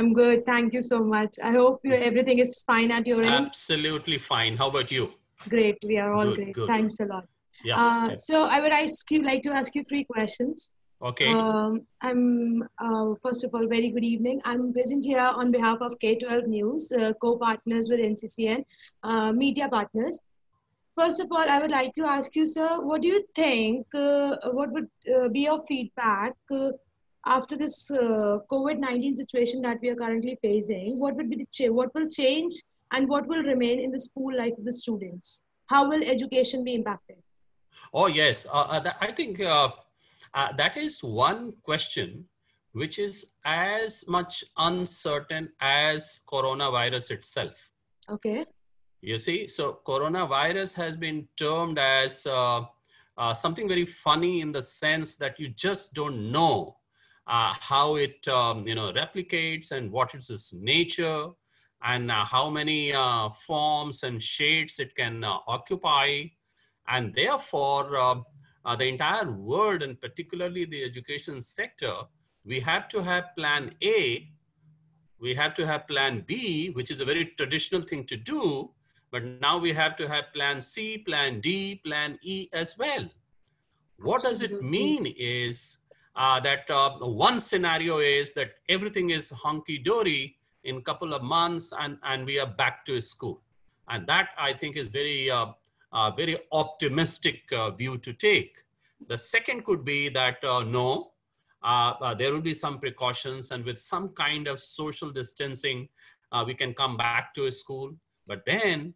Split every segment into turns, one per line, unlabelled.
I'm good. Thank you so much. I hope mm-hmm. everything is fine at your end.
Absolutely fine. How about you?
Great. We are all good, great. Good. Thanks a lot. Yeah. Uh, so I would ask you, like to ask you three questions. Okay. Um, I'm uh, first of all very good evening. I'm present here on behalf of K12 News, uh, co-partners with NCCN, uh, media partners. First of all, I would like to ask you, sir, what do you think? Uh, what would uh, be your feedback uh, after this uh, COVID-19 situation that we are currently facing, what would be the cha- what will change and what will remain in the school life of the students? How will education be impacted?
Oh yes, uh, uh th- I think uh, uh, that is one question which is as much uncertain as coronavirus itself. Okay. You see, so coronavirus has been termed as uh, something very funny in the sense that you just don't know uh, how it um, you know replicates and what is its nature and uh, how many uh, forms and shades it can uh, occupy and therefore um, uh, the entire world and particularly the education sector we have to have plan a we have to have plan b which is a very traditional thing to do but now we have to have plan c plan d plan e as well what does it mean is uh, that uh, one scenario is that everything is honky-dory in a couple of months and, and we are back to school. And that I think is very, uh, uh very optimistic uh, view to take. The second could be that no, there will be some precautions and with some kind of social distancing, we can come back to school. But then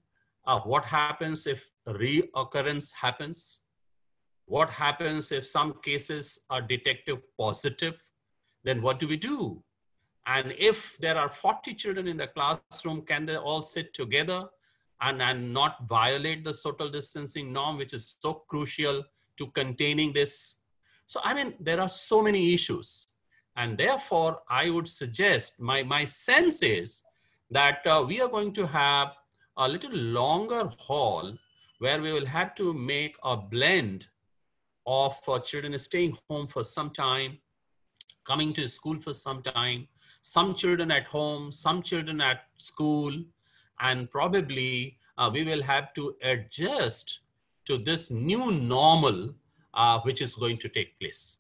what happens if reoccurrence happens? What happens if some cases are detected positive? Then what do we do? And if there are 40 children in the classroom, can they all sit together and, and not violate the social distancing norm, which is so crucial to containing this? So, I mean, there are so many issues. And therefore, I would suggest my, my sense is that uh, we are going to have a little longer haul where we will have to make a blend of uh, children staying home for some time, coming to school for some time, some children at home, some children at school, and probably uh, we will have to adjust to this new normal uh, which is going to take place.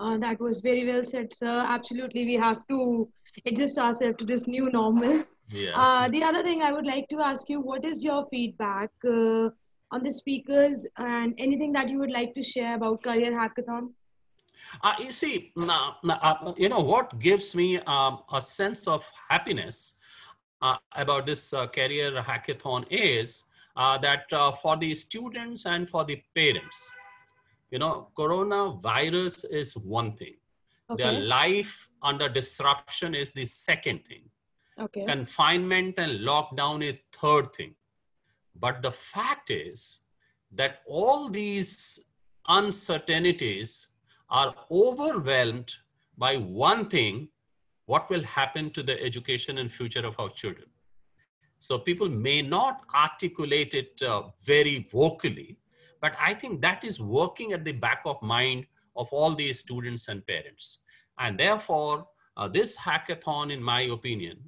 Uh, that was very well said, sir. Absolutely, we have to adjust ourselves to this new normal. Yeah. Uh, the other thing I would like to ask you, what is your feedback uh, on the speakers and anything that you would like to share about career hackathon
uh, you see now, uh, you know what gives me um, a sense of happiness uh, about this uh, career hackathon is uh, that for the students and for the parents you know coronavirus is one thing okay. their life under disruption is the second thing okay. confinement and lockdown is third thing but the fact is that all these uncertainties are overwhelmed by one thing what will happen to the education and future of our children. So people may not articulate it uh, very vocally, but I think that is working at the back of mind of all these students and parents. And therefore, uh, this hackathon, in my opinion,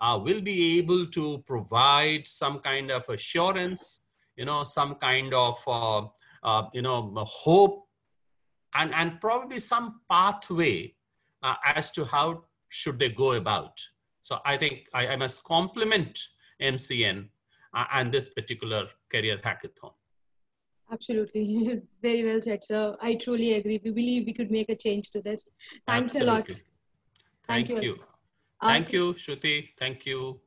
uh, will be able to provide some kind of assurance, you know, some kind of, uh, uh, you know, hope and, and probably some pathway uh, as to how should they go about. So I think I, I must compliment MCN uh, and this particular career hackathon.
Absolutely. Very well said, sir. I truly agree. We believe we could make a change to this. Thanks Absolutely. a lot.
Thank, Thank you. you. Thank you, Shruti. Thank you.